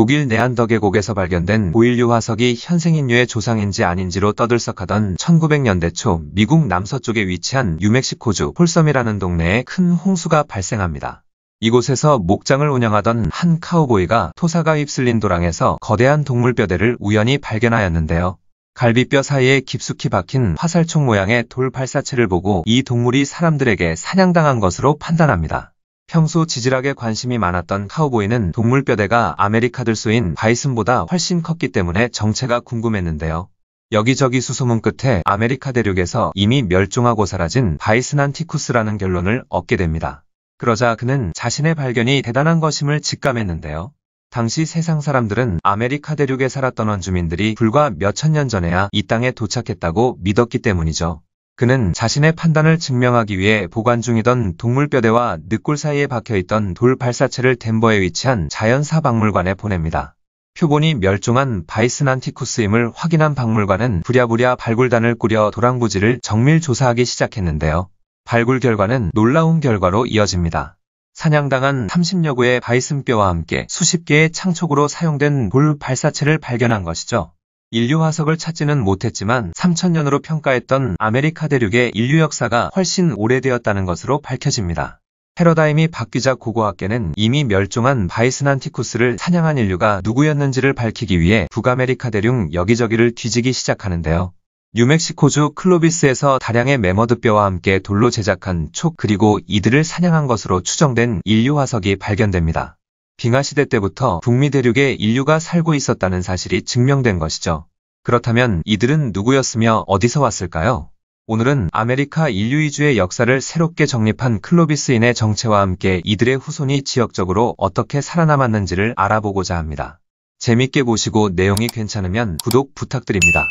독일 내안더계곡에서 발견된 오일류 화석이 현생인류의 조상인지 아닌지로 떠들썩하던 1900년대 초 미국 남서쪽에 위치한 뉴멕시코주 폴섬이라는 동네에 큰 홍수가 발생합니다. 이곳에서 목장을 운영하던 한 카우보이가 토사가 휩쓸린 도랑에서 거대한 동물 뼈대를 우연히 발견하였는데요. 갈비뼈 사이에 깊숙이 박힌 화살총 모양의 돌 발사체를 보고 이 동물이 사람들에게 사냥당한 것으로 판단합니다. 평소 지질학에 관심이 많았던 카우보이는 동물뼈대가 아메리카들수인 바이슨보다 훨씬 컸기 때문에 정체가 궁금했는데요. 여기저기 수소문 끝에 아메리카 대륙에서 이미 멸종하고 사라진 바이슨안티쿠스라는 결론을 얻게 됩니다. 그러자 그는 자신의 발견이 대단한 것임을 직감했는데요. 당시 세상 사람들은 아메리카 대륙에 살았던 원주민들이 불과 몇 천 년 전에야 이 땅에 도착했다고 믿었기 때문이죠. 그는 자신의 판단을 증명하기 위해 보관 중이던 동물뼈대와 늑골 사이에 박혀있던 돌 발사체를 덴버에 위치한 자연사박물관에 보냅니다. 표본이 멸종한 바이슨난티쿠스임을 확인한 박물관은 부랴부랴 발굴단을 꾸려 도랑부지를 정밀 조사하기 시작했는데요. 발굴 결과는 놀라운 결과로 이어집니다. 사냥당한 30여 구의 바이슨뼈와 함께 수십 개의 창촉으로 사용된 돌 발사체를 발견한 것이죠. 인류 화석을 찾지는 못했지만 3 0 0 0년으로 평가했던 아메리카 대륙의 인류 역사가 훨씬 오래되었다는 것으로 밝혀집니다. 패러다임이 바뀌자 고고학계는 이미 멸종한 바이스난티쿠스를 사냥한 인류가 누구였는지를 밝히기 위해 북아메리카 대륙 여기저기를 뒤지기 시작하는데요. 뉴멕시코주 클로비스에서 다량의 메머드뼈와 함께 돌로 제작한 촉 그리고 이들을 사냥한 것으로 추정된 인류 화석이 발견됩니다. 빙하시대 때부터 북미 대륙에 인류가 살고 있었다는 사실이 증명된 것이죠. 그렇다면 이들은 누구였으며 어디서 왔을까요? 오늘은 아메리카 인류이주의 역사를 새롭게 정립한 클로비스인의 정체와 함께 이들의 후손이 지역적으로 어떻게 살아남았는지를 알아보고자 합니다. 재밌게 보시고 내용이 괜찮으면 구독 부탁드립니다.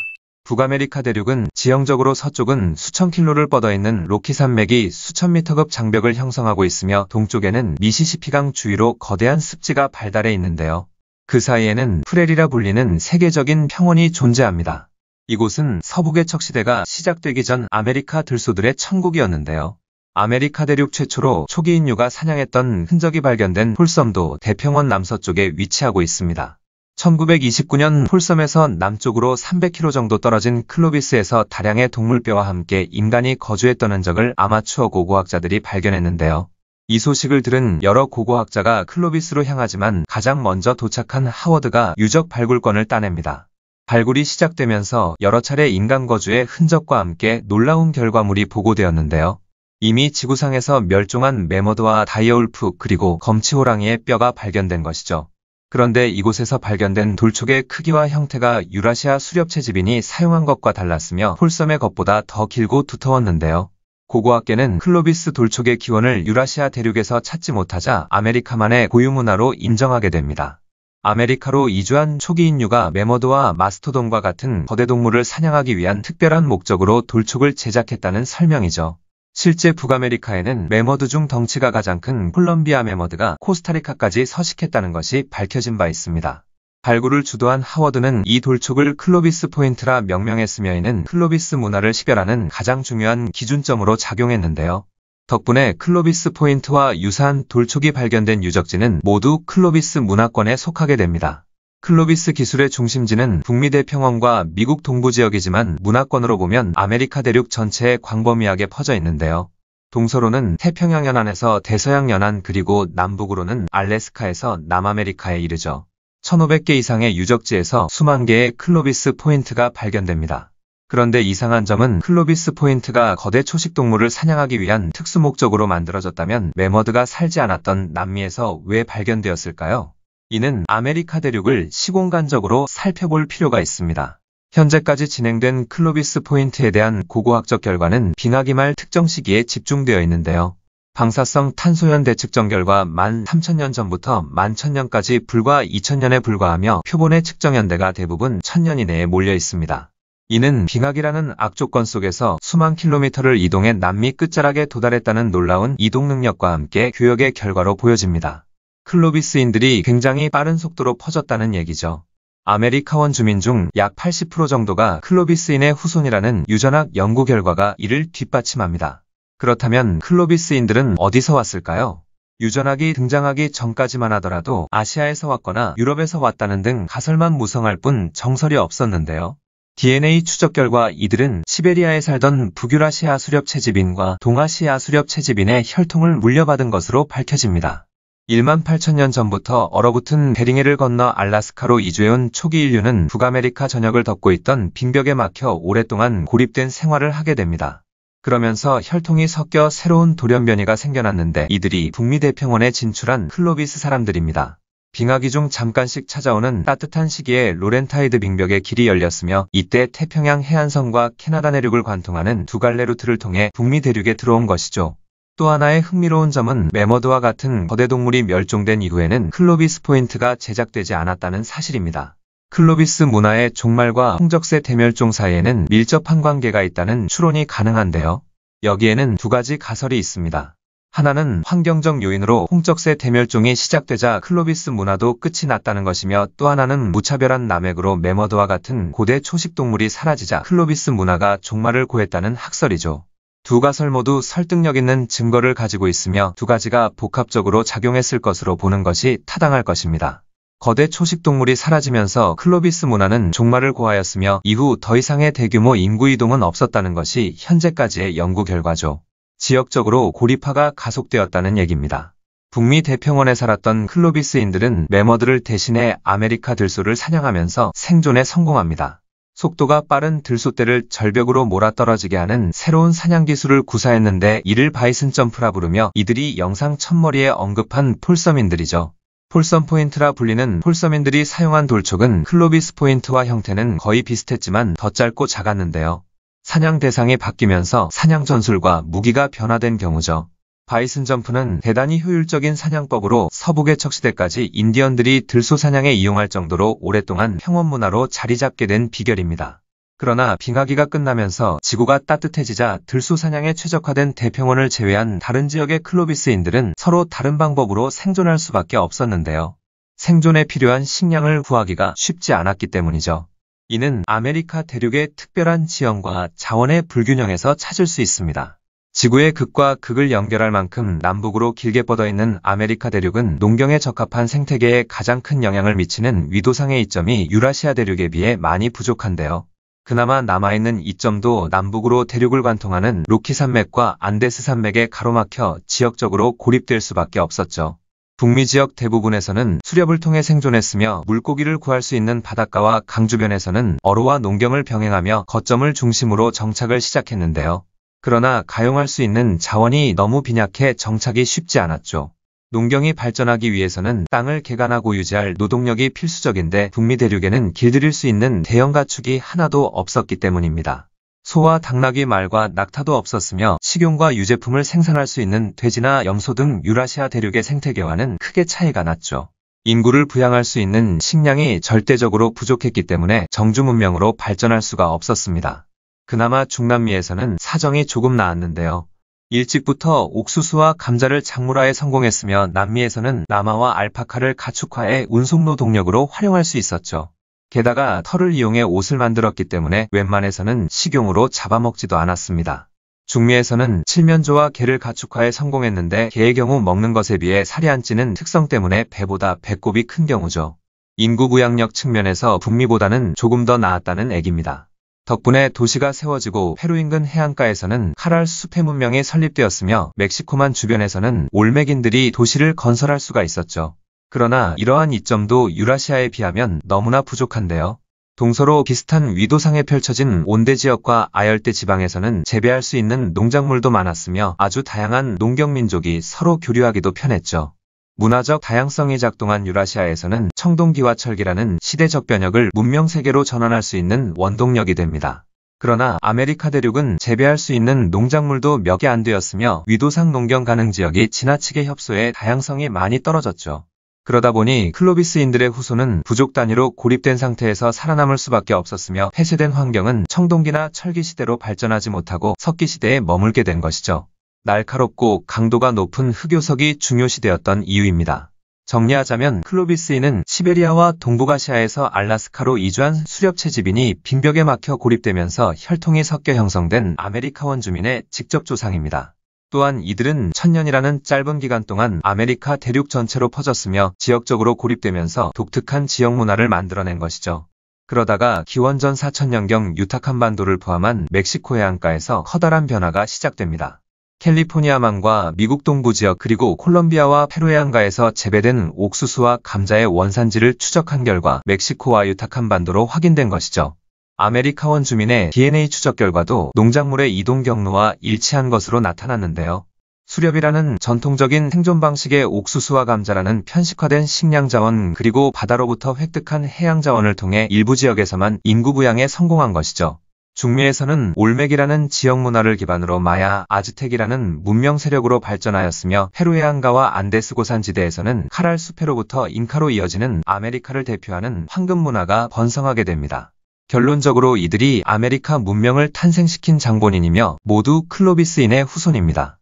북아메리카 대륙은 지형적으로 서쪽은 수천 킬로를 뻗어있는 로키 산맥이 수천 미터급 장벽을 형성하고 있으며 동쪽에는 미시시피강 주위로 거대한 습지가 발달해 있는데요. 그 사이에는 프레리라 불리는 세계적인 평원이 존재합니다. 이곳은 서북의 척시대가 시작되기 전 아메리카 들소들의 천국이었는데요. 아메리카 대륙 최초로 초기 인류가 사냥했던 흔적이 발견된 폴섬도 대평원 남서쪽에 위치하고 있습니다. 1929년 폴섬에서 남쪽으로 300km 정도 떨어진 클로비스에서 다량의 동물뼈와 함께 인간이 거주했던 흔적을 아마추어 고고학자들이 발견했는데요. 이 소식을 들은 여러 고고학자가 클로비스로 향하지만 가장 먼저 도착한 하워드가 유적 발굴권을 따냅니다. 발굴이 시작되면서 여러 차례 인간 거주의 흔적과 함께 놀라운 결과물이 보고되었는데요. 이미 지구상에서 멸종한 메머드와 다이어울프 그리고 검치호랑이의 뼈가 발견된 것이죠. 그런데 이곳에서 발견된 돌촉의 크기와 형태가 유라시아 수렵채집인이 사용한 것과 달랐으며 폴섬의 것보다 더 길고 두터웠는데요. 고고학계는 클로비스 돌촉의 기원을 유라시아 대륙에서 찾지 못하자 아메리카만의 고유문화로 인정하게 됩니다. 아메리카로 이주한 초기 인류가 메머드와 마스토돈과 같은 거대 동물을 사냥하기 위한 특별한 목적으로 돌촉을 제작했다는 설명이죠. 실제 북아메리카에는 메머드 중 덩치가 가장 큰 콜롬비아 메머드가 코스타리카까지 서식했다는 것이 밝혀진 바 있습니다. 발굴을 주도한 하워드는 이 돌촉을 클로비스 포인트라 명명했으며 이는 클로비스 문화를 식별하는 가장 중요한 기준점으로 작용했는데요. 덕분에 클로비스 포인트와 유사한 돌촉이 발견된 유적지는 모두 클로비스 문화권에 속하게 됩니다. 클로비스 기술의 중심지는 북미 대평원과 미국 동부 지역이지만 문화권으로 보면 아메리카 대륙 전체에 광범위하게 퍼져 있는데요. 동서로는 태평양 연안에서 대서양 연안 그리고 남북으로는 알래스카에서 남아메리카에 이르죠. 1500개 이상의 유적지에서 수만 개의 클로비스 포인트가 발견됩니다. 그런데 이상한 점은 클로비스 포인트가 거대 초식동물을 사냥하기 위한 특수 목적으로 만들어졌다면 매머드가 살지 않았던 남미에서 왜 발견되었을까요? 이는 아메리카 대륙을 시공간적으로 살펴볼 필요가 있습니다. 현재까지 진행된 클로비스 포인트에 대한 고고학적 결과는 빙하기 말 특정 시기에 집중되어 있는데요. 방사성 탄소연 대측정 결과 13,000년 전부터 11,000년까지 불과 2,000년에 불과하며 표본의 측정 연대가 대부분 1,000년 이내에 몰려 있습니다. 이는 빙하기라는 악조건 속에서 수만 킬로미터를 이동해 남미 끝자락에 도달했다는 놀라운 이동 능력과 함께 교역의 결과로 보여집니다. 클로비스인들이 굉장히 빠른 속도로 퍼졌다는 얘기죠. 아메리카원 주민 중 약 80% 정도가 클로비스인의 후손이라는 유전학 연구 결과가 이를 뒷받침합니다. 그렇다면 클로비스인들은 어디서 왔을까요? 유전학이 등장하기 전까지만 하더라도 아시아에서 왔거나 유럽에서 왔다는 등 가설만 무성할 뿐 정설이 없었는데요. DNA 추적 결과 이들은 시베리아에 살던 북유라시아 수렵 채집인과 동아시아 수렵 채집인의 혈통을 물려받은 것으로 밝혀집니다. 1만 8천년 전부터 얼어붙은 베링해를 건너 알라스카로 이주해온 초기 인류는 북아메리카 전역을 덮고 있던 빙벽에 막혀 오랫동안 고립된 생활을 하게 됩니다. 그러면서 혈통이 섞여 새로운 돌연변이가 생겨났는데 이들이 북미 대평원에 진출한 클로비스 사람들입니다. 빙하기 중 잠깐씩 찾아오는 따뜻한 시기에 로렌타이드 빙벽의 길이 열렸으며 이때 태평양 해안선과 캐나다 내륙을 관통하는 두 갈래 루트를 통해 북미 대륙에 들어온 것이죠. 또 하나의 흥미로운 점은 매머드와 같은 거대동물이 멸종된 이후에는 클로비스 포인트가 제작되지 않았다는 사실입니다. 클로비스 문화의 종말과 홍적세 대멸종 사이에는 밀접한 관계가 있다는 추론이 가능한데요. 여기에는 두 가지 가설이 있습니다. 하나는 환경적 요인으로 홍적세 대멸종이 시작되자 클로비스 문화도 끝이 났다는 것이며 또 하나는 무차별한 남획으로 매머드와 같은 고대 초식동물이 사라지자 클로비스 문화가 종말을 고했다는 학설이죠. 두 가설 모두 설득력 있는 증거를 가지고 있으며 두 가지가 복합적으로 작용했을 것으로 보는 것이 타당할 것입니다. 거대 초식동물이 사라지면서 클로비스 문화는 종말을 고하였으며 이후 더 이상의 대규모 인구 이동은 없었다는 것이 현재까지의 연구 결과죠. 지역적으로 고립화가 가속되었다는 얘기입니다. 북미 대평원에 살았던 클로비스인들은 매머드를 대신해 아메리카 들소를 사냥하면서 생존에 성공합니다. 속도가 빠른 들소떼를 절벽으로 몰아떨어지게 하는 새로운 사냥 기술을 구사했는데 이를 바이슨 점프라 부르며 이들이 영상 첫머리에 언급한 폴서민들이죠 폴섬 포인트라 불리는 폴서민들이 사용한 돌촉은 클로비스 포인트와 형태는 거의 비슷했지만 더 짧고 작았는데요. 사냥 대상이 바뀌면서 사냥 전술과 무기가 변화된 경우죠. 바이슨 점프는 대단히 효율적인 사냥법으로 서북의 척시대까지 인디언들이 들소 사냥에 이용할 정도로 오랫동안 평원 문화로 자리 잡게 된 비결입니다. 그러나 빙하기가 끝나면서 지구가 따뜻해지자 들소 사냥에 최적화된 대평원을 제외한 다른 지역의 클로비스인들은 서로 다른 방법으로 생존할 수밖에 없었는데요. 생존에 필요한 식량을 구하기가 쉽지 않았기 때문이죠. 이는 아메리카 대륙의 특별한 지형과 자원의 불균형에서 찾을 수 있습니다. 지구의 극과 극을 연결할 만큼 남북으로 길게 뻗어있는 아메리카 대륙은 농경에 적합한 생태계에 가장 큰 영향을 미치는 위도상의 이점이 유라시아 대륙에 비해 많이 부족한데요. 그나마 남아있는 이점도 남북으로 대륙을 관통하는 로키 산맥과 안데스 산맥에 가로막혀 지역적으로 고립될 수밖에 없었죠. 북미 지역 대부분에서는 수렵을 통해 생존했으며 물고기를 구할 수 있는 바닷가와 강 주변에서는 어로와 농경을 병행하며 거점을 중심으로 정착을 시작했는데요. 그러나 가용할 수 있는 자원이 너무 빈약해 정착이 쉽지 않았죠. 농경이 발전하기 위해서는 땅을 개간하고 유지할 노동력이 필수적인데 북미 대륙에는 길들일 수 있는 대형 가축이 하나도 없었기 때문입니다. 소와 당나귀 말과 낙타도 없었으며 식용과 유제품을 생산할 수 있는 돼지나 염소 등 유라시아 대륙의 생태계와는 크게 차이가 났죠. 인구를 부양할 수 있는 식량이 절대적으로 부족했기 때문에 정주 문명으로 발전할 수가 없었습니다. 그나마 중남미에서는 사정이 조금 나았는데요. 일찍부터 옥수수와 감자를 작물화에 성공했으며 남미에서는 나마와 알파카를 가축화해 운송로 동력으로 활용할 수 있었죠. 게다가 털을 이용해 옷을 만들었기 때문에 웬만해서는 식용으로 잡아먹지도 않았습니다. 중미에서는 칠면조와 개를 가축화에 성공했는데 개의 경우 먹는 것에 비해 살이 안 찌는 특성 때문에 배보다 배꼽이 큰 경우죠. 인구 부양력 측면에서 북미보다는 조금 더 나았다는 액입니다. 덕분에 도시가 세워지고 페루 인근 해안가에서는 카랄 숲의 문명이 설립되었으며 멕시코만 주변에서는 올메긴들이 도시를 건설할 수가 있었죠. 그러나 이러한 이점도 유라시아에 비하면 너무나 부족한데요. 동서로 비슷한 위도상에 펼쳐진 온대 지역과 아열대 지방에서는 재배할 수 있는 농작물도 많았으며 아주 다양한 농경민족이 서로 교류하기도 편했죠. 문화적 다양성이 작동한 유라시아에서는 청동기와 철기라는 시대적 변혁을 문명세계로 전환할 수 있는 원동력이 됩니다. 그러나 아메리카 대륙은 재배할 수 있는 농작물도 몇 개 안 되었으며 위도상 농경 가능 지역이 지나치게 협소해 다양성이 많이 떨어졌죠. 그러다 보니 클로비스인들의 후손은 부족 단위로 고립된 상태에서 살아남을 수밖에 없었으며 폐쇄된 환경은 청동기나 철기 시대로 발전하지 못하고 석기 시대에 머물게 된 것이죠. 날카롭고 강도가 높은 흑요석이 중요시되었던 이유입니다. 정리하자면 클로비스인은 시베리아와 동북아시아에서 알라스카로 이주한 수렵채집인이 빙벽에 막혀 고립되면서 혈통이 섞여 형성된 아메리카원 주민의 직접 조상입니다. 또한 이들은 천년이라는 짧은 기간 동안 아메리카 대륙 전체로 퍼졌으며 지역적으로 고립되면서 독특한 지역 문화를 만들어낸 것이죠. 그러다가 기원전 4천년경 유타칸반도를 포함한 멕시코 해안가에서 커다란 변화가 시작됩니다. 캘리포니아만과 미국 동부 지역 그리고 콜롬비아와 페루의 안가에서 재배된 옥수수와 감자의 원산지를 추적한 결과 멕시코와 유타칸반도로 확인된 것이죠. 아메리카원 주민의 DNA 추적 결과도 농작물의 이동 경로와 일치한 것으로 나타났는데요. 수렵이라는 전통적인 생존 방식의 옥수수와 감자라는 편식화된 식량 자원 그리고 바다로부터 획득한 해양 자원을 통해 일부 지역에서만 인구 부양에 성공한 것이죠. 중미에서는 올맥이라는 지역 문화를 기반으로 마야, 아즈텍이라는 문명 세력으로 발전하였으며 페루의 안가와 안데스 고산 지대에서는 카랄 수페로부터 잉카로 이어지는 아메리카를 대표하는 황금 문화가 번성하게 됩니다. 결론적으로 이들이 아메리카 문명을 탄생시킨 장본인이며 모두 클로비스인의 후손입니다.